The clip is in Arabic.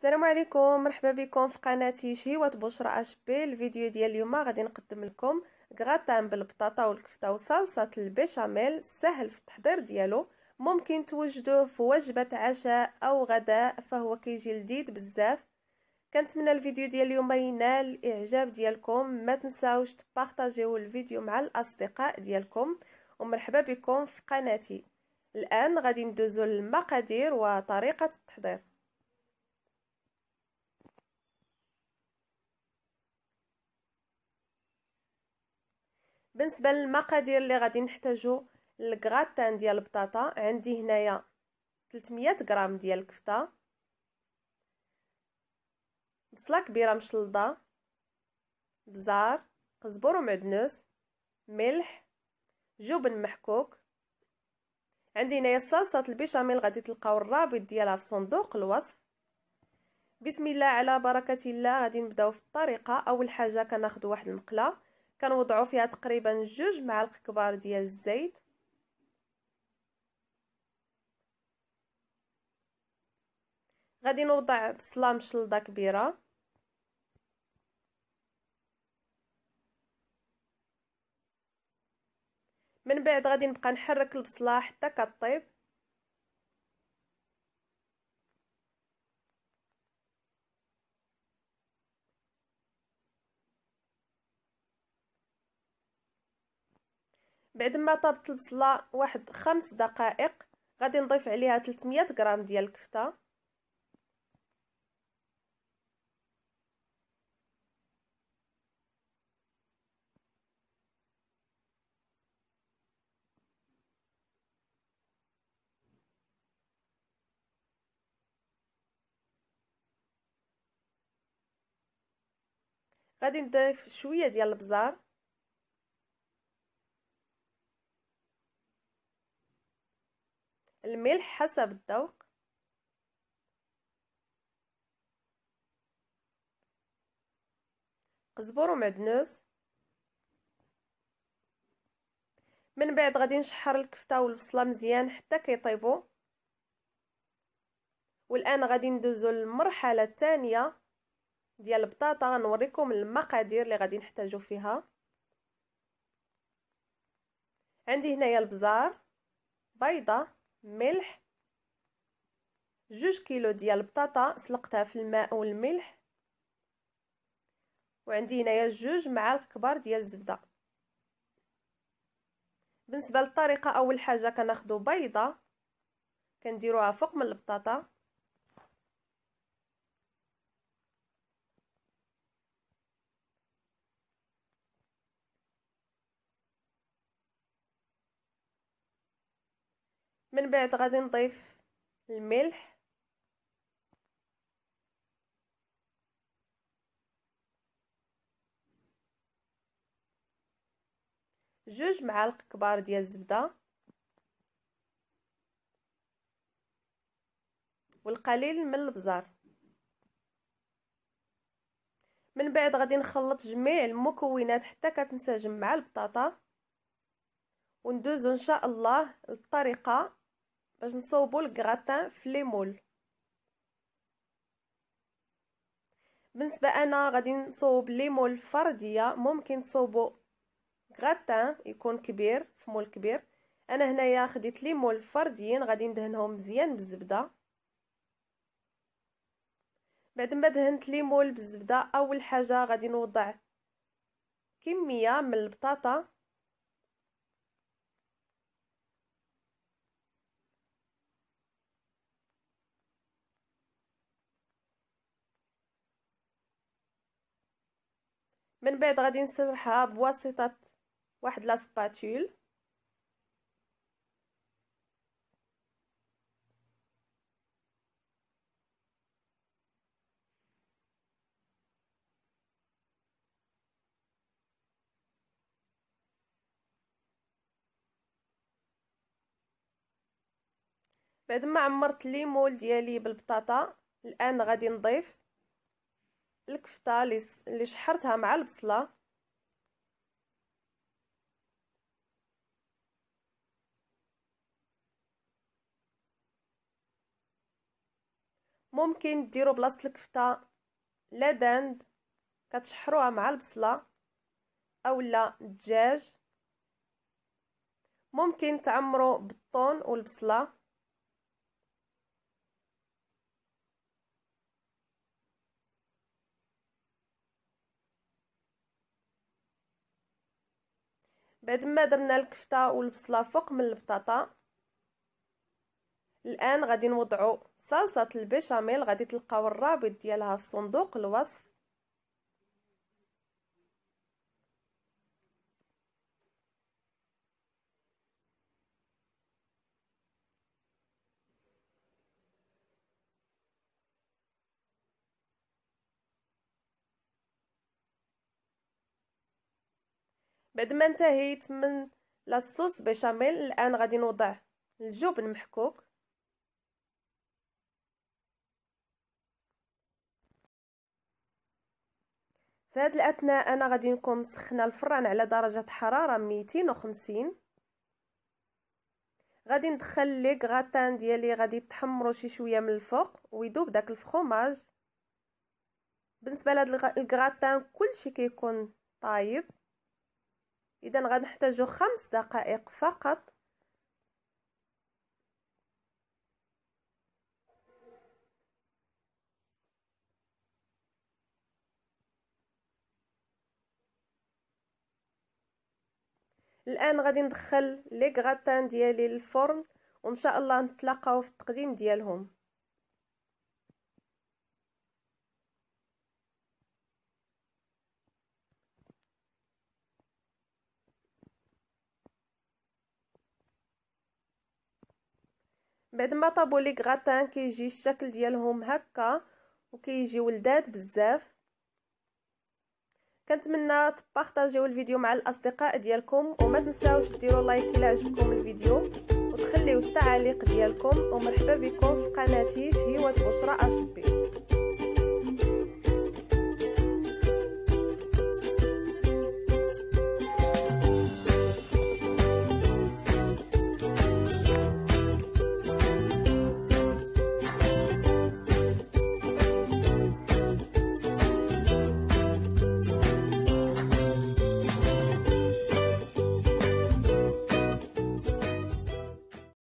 السلام عليكم مرحبا بكم في قناتي شهيوات بشرى اش بي الفيديو ديال اليوم غادي نقدم لكم غراتان بالبطاطا والكفته وصلصه البيشاميل سهل في التحضير ديالو ممكن توجدوه في وجبه عشاء او غداء فهو كيجي لذيذ بزاف كنتمنى الفيديو ديال اليوم ينال الاعجاب ديالكم ما تنساوش تبارطاجيو الفيديو مع الاصدقاء ديالكم ومرحبا بكم في قناتي الان غادي ندوزو للمقادير وطريقه التحضير بالنسبه للمقادير اللي غادي نحتاجو الكغراتان ديال البطاطا عندي هنايا 300 غرام ديال الكفته بصله كبيره مشلضه بزار قزبر ومعدنوس ملح جبن محكوك عندي هنايا صلصه البيشاميل غادي تلقاو الرابط ديالها في صندوق الوصف بسم الله على بركه الله غادي نبداو في الطريقه اول حاجه كناخذ واحد المقله كنوضعوا فيها تقريبا جوج معالق كبار ديال الزيت غادي نوضع بصله مشلضه كبيره من بعد غادي نبقى نحرك البصله حتى كطيب بعد ما طابت البصله واحد خمس دقائق غادي نضيف عليها 300 غرام ديال الكفته غادي نضيف شويه ديال البزار الملح حسب الذوق قزبر ومعدنوس من بعد غادي نشحر الكفته والبصله مزيان حتى كيطيبوا والان غادي ندوزو للمرحله الثانيه ديال البطاطا غنوريكم المقادير اللي غادي نحتاجو فيها عندي هنايا البزار بيضه ملح جوج كيلو ديال البطاطا سلقتها في الماء والملح وعندي هنايا جوج معالق كبار ديال الزبده بالنسبه للطريقه اول حاجه كناخذوا بيضه كنديروها فوق من البطاطا من بعد غادي نضيف الملح جوج معالق كبار ديال الزبده والقليل من البزار من بعد غادي نخلط جميع المكونات حتى كتنسجم مع البطاطا وندوزو ان شاء الله للطريقه باش نصوبو الكغاتان في لي مول بالنسبه انا غادي نصوب لي مول فرديه ممكن تصوبو غراتان يكون كبير في مول كبير انا هنايا خديت لي مول فرديين غادي ندهنهم مزيان بالزبده بعد ما دهنت لي مول بالزبده اول حاجه غادي نوضع كميه من البطاطا من بعد غادي نسرحها بواسطه واحد لاسباتول بعد ما عمرت الليمول ديالي بالبطاطا الان غادي نضيف الكفته اللي شحرتها مع البصله ممكن ديروا بلاصه الكفته لا داند كتشحروها مع البصله اولا الدجاج ممكن تعمروا بالطون والبصله بعد ما درنا الكفته والبصله فوق من البطاطا الان غادي نوضعو صلصه البيشاميل غادي تلقاو الرابط ديالها في صندوق الوصف بعد ما انتهيت من لاصوص بيشاميل الان غادي نوضع الجبن محكوك في هذه الاثناء انا غادي نكون مسخنه الفران على درجه حراره 250 غادي ندخل لي غراتان ديالي غادي يتحمروا شي شويه من الفوق ويذوب داك الفخوماج بالنسبه لهاد الغراتان كلشي كيكون طايب اذا غنحتاجو خمس دقائق فقط الان غادي ندخل لي غراتان ديالي للفرن وان شاء الله نتلاقاو في التقديم ديالهم بعد ما طابو لي غراتان كيجي الشكل ديالهم هكا وكيجي ولدات بزاف كنتمنى تبارطاجيو الفيديو مع الاصدقاء ديالكم وما تنساوش ديروا لايك الا عجبكم الفيديو وتخليو التعاليق ديالكم ومرحبا بكم في قناتي شهيوه بشرى اشبي